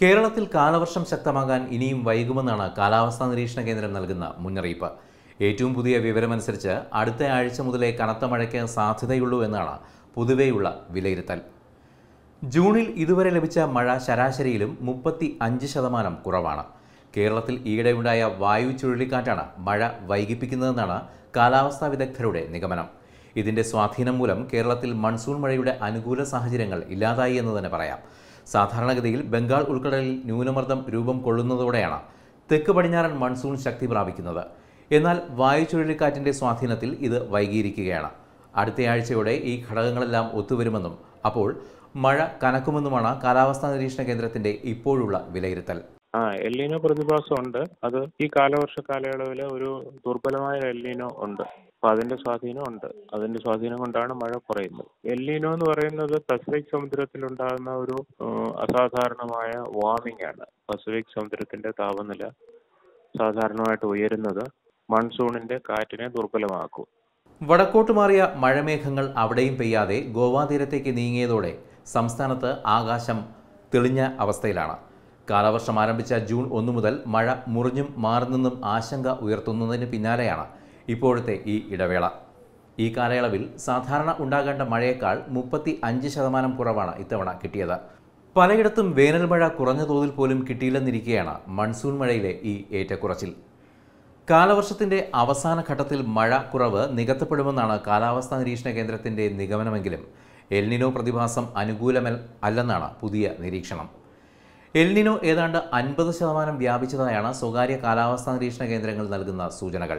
കേരളത്തിൽ കാലവർഷം ശക്തമാകാൻ ഇനിയും വൈകുമെന്നാണ് കാലാവസ്ഥാ നിരീക്ഷണ കേന്ദ്രം നൽകുന്ന മുന്നറിയിപ്പ് ഏറ്റവും പുതിയ വിവരമനുസരിച്ച് അടുത്ത ആഴ്ച മുതലേ കനത്ത മഴയ്ക്ക് സാധ്യതയുള്ളൂ എന്നാണ് പൊതുവെയുള്ള വിലയിരുത്തൽ ജൂണിൽ ഇതുവരെ ലഭിച്ച മഴ ശരാശരിയിലും മുപ്പത്തി അഞ്ച് ശതമാനം കുറവാണ് കേരളത്തിൽ ഈയിടെയുണ്ടായ വായു ചുഴലിക്കാറ്റാണ് മഴ വൈകിപ്പിക്കുന്നതെന്നാണ് കാലാവസ്ഥാ വിദഗ്ധരുടെ നിഗമനം ഇതിന്റെ സ്വാധീനം മൂലം കേരളത്തിൽ മൺസൂൺ മഴയുടെ അനുകൂല സാഹചര്യങ്ങൾ ഇല്ലാതായി എന്ന് തന്നെ പറയാം സാധാരണഗതിയിൽ ബംഗാൾ ഉൾക്കടലിൽ ന്യൂനമർദ്ദം രൂപം കൊള്ളുന്നതോടെയാണ് തെക്ക് പടിഞ്ഞാറൻ മൺസൂൺ ശക്തി പ്രാപിക്കുന്നത് എന്നാൽ വായു ചുഴലിക്കാറ്റിൻ്റെ സ്വാധീനത്തിൽ ഇത് വൈകിയിരിക്കുകയാണ് അടുത്തയാഴ്ചയോടെ ഈ ഘടകങ്ങളെല്ലാം ഒത്തുവരുമെന്നും അപ്പോൾ മഴ കനക്കുമെന്നുമാണ് കാലാവസ്ഥാ നിരീക്ഷണ കേന്ദ്രത്തിന്റെ ഇപ്പോഴുള്ള വിലയിരുത്തൽ ആ എല്ലിനോ ഉണ്ട് അത് ഈ കാലവർഷ കാലയളവിൽ ഒരു ദുർബലമായ എല്ലിനോ ഉണ്ട് അപ്പൊ അതിന്റെ സ്വാധീനം ഉണ്ട് അതിന്റെ സ്വാധീനം കൊണ്ടാണ് മഴ കുറയുന്നത് എല്ലീനോ എന്ന് പറയുന്നത് പസഫിക് സമുദ്രത്തിൽ ഉണ്ടാകുന്ന ഒരു അസാധാരണമായ വാർമിംഗ് ആണ് പസഫിക് സമുദ്രത്തിന്റെ താപനില സാധാരണമായിട്ട് ഉയരുന്നത് മൺസൂണിന്റെ കാറ്റിനെ ദുർബലമാക്കും വടക്കോട്ട് മാറിയ മഴമേഘങ്ങൾ അവിടെയും പെയ്യാതെ ഗോവാ തീരത്തേക്ക് നീങ്ങിയതോടെ സംസ്ഥാനത്ത് ആകാശം തെളിഞ്ഞ അവസ്ഥയിലാണ് കാലവർഷം ആരംഭിച്ച ജൂൺ ഒന്നു മുതൽ മഴ മുറിഞ്ഞും മാറുന്നെന്നും ആശങ്ക ഉയർത്തുന്നതിന് പിന്നാലെയാണ് ഇപ്പോഴത്തെ ഈ ഇടവേള ഈ കാലയളവിൽ സാധാരണ ഉണ്ടാകേണ്ട മഴയേക്കാൾ മുപ്പത്തി അഞ്ച് ശതമാനം കുറവാണ് ഇത്തവണ കിട്ടിയത് പലയിടത്തും വേനൽ മഴ കുറഞ്ഞ തോതിൽ പോലും കിട്ടിയില്ലെന്നിരിക്കെയാണ് മൺസൂൺ മഴയിലെ ഈ ഏറ്റക്കുറച്ചിൽ കാലവർഷത്തിന്റെ അവസാന ഘട്ടത്തിൽ മഴ കുറവ് നികത്തപ്പെടുമെന്നാണ് കാലാവസ്ഥാ നിരീക്ഷണ കേന്ദ്രത്തിന്റെ നിഗമനമെങ്കിലും എൽനിനോ പ്രതിഭാസം അനുകൂലമൽ അല്ലെന്നാണ് പുതിയ നിരീക്ഷണം എൽനിനോ ഏതാണ്ട് അൻപത് ശതമാനം വ്യാപിച്ചതായാണ് സ്വകാര്യ കാലാവസ്ഥാ നിരീക്ഷണ കേന്ദ്രങ്ങൾ നൽകുന്ന സൂചനകൾ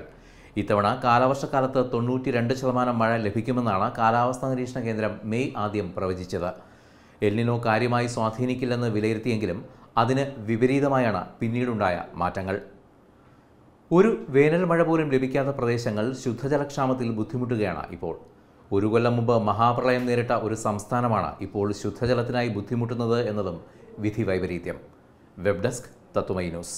ഇത്തവണ കാലവർഷക്കാലത്ത് തൊണ്ണൂറ്റി രണ്ട് ശതമാനം മഴ ലഭിക്കുമെന്നാണ് കാലാവസ്ഥാ നിരീക്ഷണ കേന്ദ്രം മെയ് ആദ്യം പ്രവചിച്ചത് എല്ലിനോ കാര്യമായി സ്വാധീനിക്കില്ലെന്ന് വിലയിരുത്തിയെങ്കിലും അതിന് വിപരീതമായാണ് പിന്നീടുണ്ടായ മാറ്റങ്ങൾ ഒരു വേനൽ മഴ പോലും ലഭിക്കാത്ത പ്രദേശങ്ങൾ ശുദ്ധജലക്ഷാമത്തിൽ ബുദ്ധിമുട്ടുകയാണ് ഇപ്പോൾ ഒരു കൊല്ലം മുമ്പ് മഹാപ്രളയം നേരിട്ട ഒരു സംസ്ഥാനമാണ് ഇപ്പോൾ ശുദ്ധജലത്തിനായി ബുദ്ധിമുട്ടുന്നത് എന്നതും വിധി വൈപരീത്യം വെബ് ഡെസ്ക് തത്തുമൈ ന്യൂസ്